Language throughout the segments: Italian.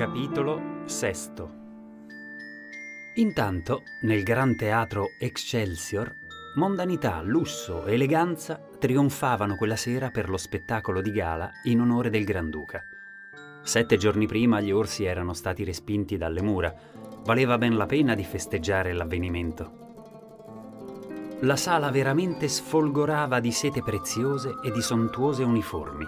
Capitolo VI Intanto, nel Gran Teatro Excelsior, mondanità, lusso, eleganza trionfavano quella sera per lo spettacolo di gala in onore del Granduca. Sette giorni prima gli orsi erano stati respinti dalle mura. Valeva ben la pena di festeggiare l'avvenimento. La sala veramente sfolgorava di sete preziose e di sontuose uniformi.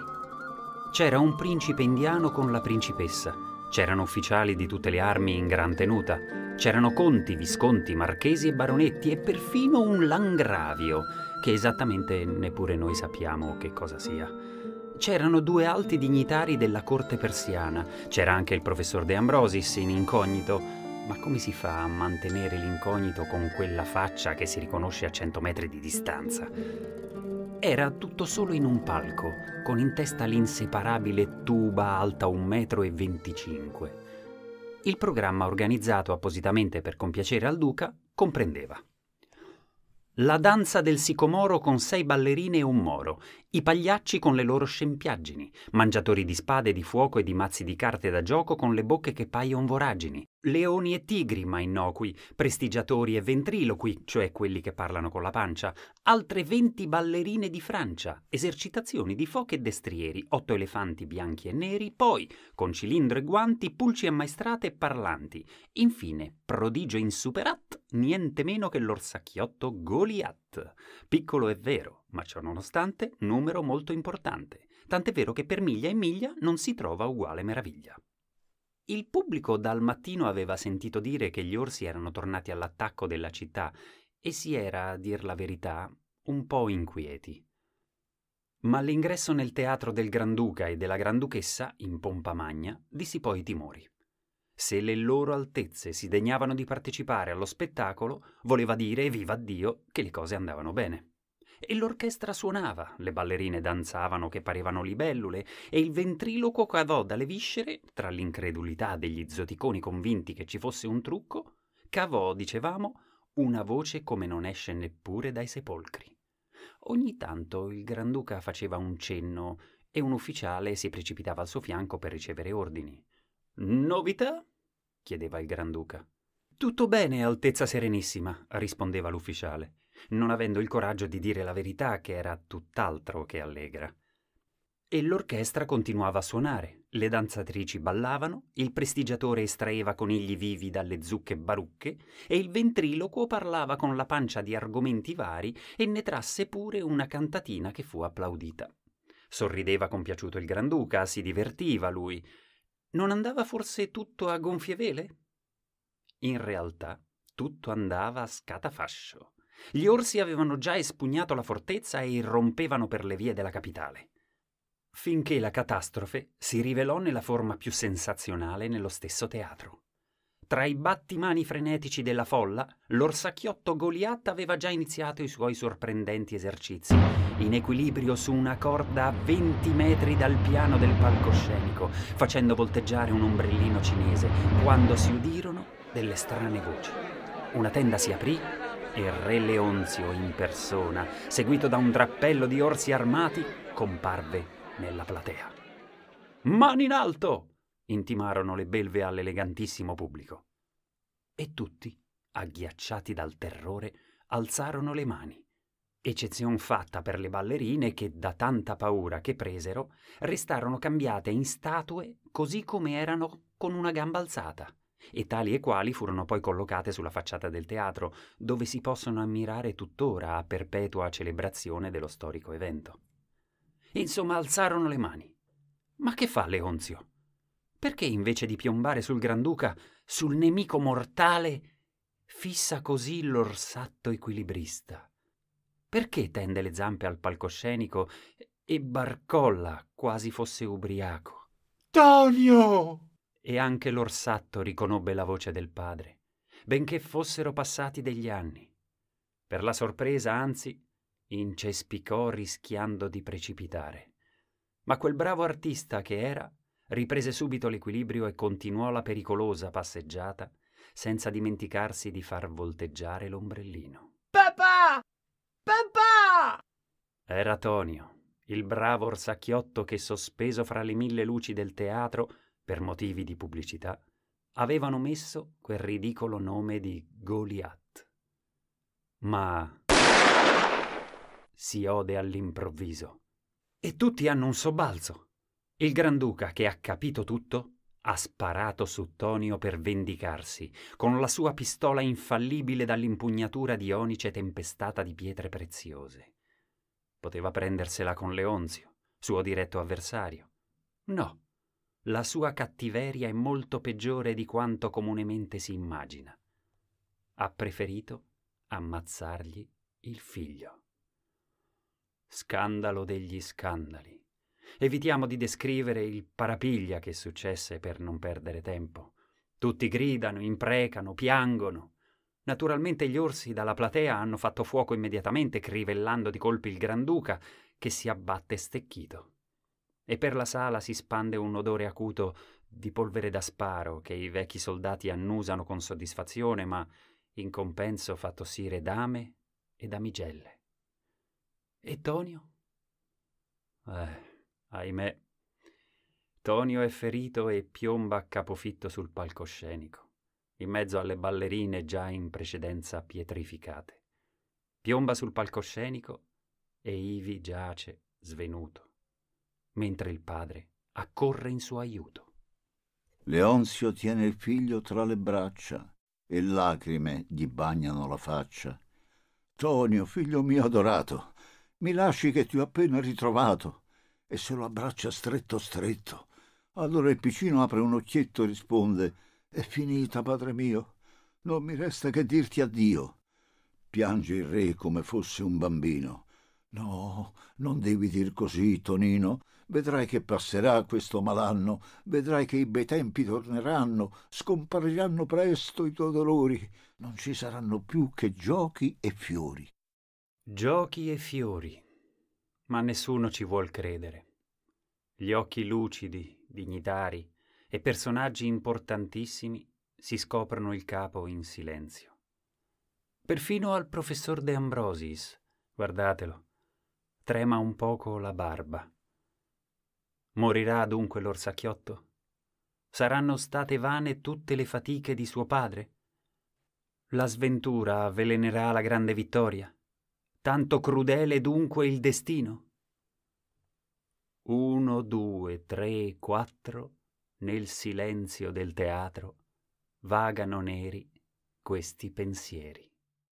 C'era un principe indiano con la principessa, C'erano ufficiali di tutte le armi in gran tenuta, c'erano conti, visconti, marchesi e baronetti e perfino un langravio, che esattamente neppure noi sappiamo che cosa sia. C'erano due alti dignitari della corte persiana, c'era anche il professor De Ambrosis in incognito, ma come si fa a mantenere l'incognito con quella faccia che si riconosce a cento metri di distanza? Era tutto solo in un palco, con in testa l'inseparabile tuba alta 1,25 m. Il programma organizzato appositamente per compiacere al duca comprendeva la danza del sicomoro con sei ballerine e un moro, i pagliacci con le loro scempiaggini, mangiatori di spade, di fuoco e di mazzi di carte da gioco con le bocche che paion voragini, leoni e tigri ma innocui, prestigiatori e ventriloqui, cioè quelli che parlano con la pancia, altre venti ballerine di Francia, esercitazioni di foche e destrieri, otto elefanti bianchi e neri, poi, con cilindro e guanti, pulci ammaestrate e parlanti, infine, prodigio insuperat niente meno che l'orsacchiotto Goliath, piccolo è vero, ma ciononostante numero molto importante, tant'è vero che per miglia e miglia non si trova uguale meraviglia. Il pubblico dal mattino aveva sentito dire che gli orsi erano tornati all'attacco della città e si era, a dir la verità, un po' inquieti. Ma l'ingresso nel teatro del Granduca e della Granduchessa, in pompa magna, dissipò i timori. Se le loro altezze si degnavano di partecipare allo spettacolo, voleva dire, viva Dio, che le cose andavano bene. E l'orchestra suonava, le ballerine danzavano che parevano libellule, e il ventriloquo cavò dalle viscere, tra l'incredulità degli zoticoni convinti che ci fosse un trucco, cavò, dicevamo, una voce come non esce neppure dai sepolcri. Ogni tanto il Granduca faceva un cenno e un ufficiale si precipitava al suo fianco per ricevere ordini. Novità? chiedeva il Granduca. Tutto bene, Altezza Serenissima, rispondeva l'ufficiale, non avendo il coraggio di dire la verità che era tutt'altro che allegra. E l'orchestra continuava a suonare, le danzatrici ballavano, il prestigiatore estraeva conigli vivi dalle zucche barucche e il ventriloquo parlava con la pancia di argomenti vari e ne trasse pure una cantatina che fu applaudita. Sorrideva compiaciuto il Granduca, si divertiva lui, non andava forse tutto a gonfie vele? In realtà tutto andava a scatafascio. Gli orsi avevano già espugnato la fortezza e irrompevano per le vie della capitale. Finché la catastrofe si rivelò nella forma più sensazionale nello stesso teatro. Tra i battimani frenetici della folla, l'orsacchiotto Goliath aveva già iniziato i suoi sorprendenti esercizi, in equilibrio su una corda a 20 metri dal piano del palcoscenico, facendo volteggiare un ombrellino cinese, quando si udirono delle strane voci. Una tenda si aprì e Re Leonzio in persona, seguito da un drappello di orsi armati, comparve nella platea. Mani in alto! intimarono le belve all'elegantissimo pubblico. E tutti, agghiacciati dal terrore, alzarono le mani, eccezion fatta per le ballerine che, da tanta paura che presero, restarono cambiate in statue così come erano con una gamba alzata, e tali e quali furono poi collocate sulla facciata del teatro, dove si possono ammirare tuttora a perpetua celebrazione dello storico evento. Insomma, alzarono le mani. Ma che fa Leonzio? perché invece di piombare sul Granduca, sul nemico mortale, fissa così l'orsatto equilibrista? Perché tende le zampe al palcoscenico e barcolla quasi fosse ubriaco? Tonio! E anche l'orsatto riconobbe la voce del padre, benché fossero passati degli anni. Per la sorpresa, anzi, incespicò rischiando di precipitare. Ma quel bravo artista che era riprese subito l'equilibrio e continuò la pericolosa passeggiata senza dimenticarsi di far volteggiare l'ombrellino. Papà! Papà! Era Tonio, il bravo orsacchiotto che, sospeso fra le mille luci del teatro, per motivi di pubblicità, avevano messo quel ridicolo nome di Goliath. Ma si ode all'improvviso e tutti hanno un sobbalzo. Il Granduca, che ha capito tutto, ha sparato su Tonio per vendicarsi, con la sua pistola infallibile dall'impugnatura di onice tempestata di pietre preziose. Poteva prendersela con Leonzio, suo diretto avversario. No, la sua cattiveria è molto peggiore di quanto comunemente si immagina. Ha preferito ammazzargli il figlio. Scandalo degli scandali. Evitiamo di descrivere il parapiglia che successe per non perdere tempo. Tutti gridano, imprecano, piangono. Naturalmente gli orsi dalla platea hanno fatto fuoco immediatamente, crivellando di colpi il granduca, che si abbatte stecchito. E per la sala si spande un odore acuto di polvere da sparo che i vecchi soldati annusano con soddisfazione, ma in compenso fa tossire dame e damigelle. E Tonio? Eh ahimè, Tonio è ferito e piomba a capofitto sul palcoscenico, in mezzo alle ballerine già in precedenza pietrificate. Piomba sul palcoscenico e Ivi giace svenuto, mentre il padre accorre in suo aiuto. Leonzio tiene il figlio tra le braccia e lacrime gli bagnano la faccia. Tonio, figlio mio adorato, mi lasci che ti ho appena ritrovato e se lo abbraccia stretto stretto. Allora il piccino apre un occhietto e risponde È finita, padre mio, non mi resta che dirti addio. Piange il re come fosse un bambino. No, non devi dir così, Tonino. Vedrai che passerà questo malanno, vedrai che i bei tempi torneranno, scompariranno presto i tuoi dolori, non ci saranno più che giochi e fiori. Giochi e fiori ma nessuno ci vuol credere. Gli occhi lucidi, dignitari e personaggi importantissimi si scoprono il capo in silenzio. Perfino al professor De Ambrosis, guardatelo, trema un poco la barba. Morirà dunque l'orsacchiotto? Saranno state vane tutte le fatiche di suo padre? La sventura avvelenerà la grande vittoria? Tanto crudele dunque il destino? Uno, due, tre, quattro, nel silenzio del teatro, vagano neri questi pensieri.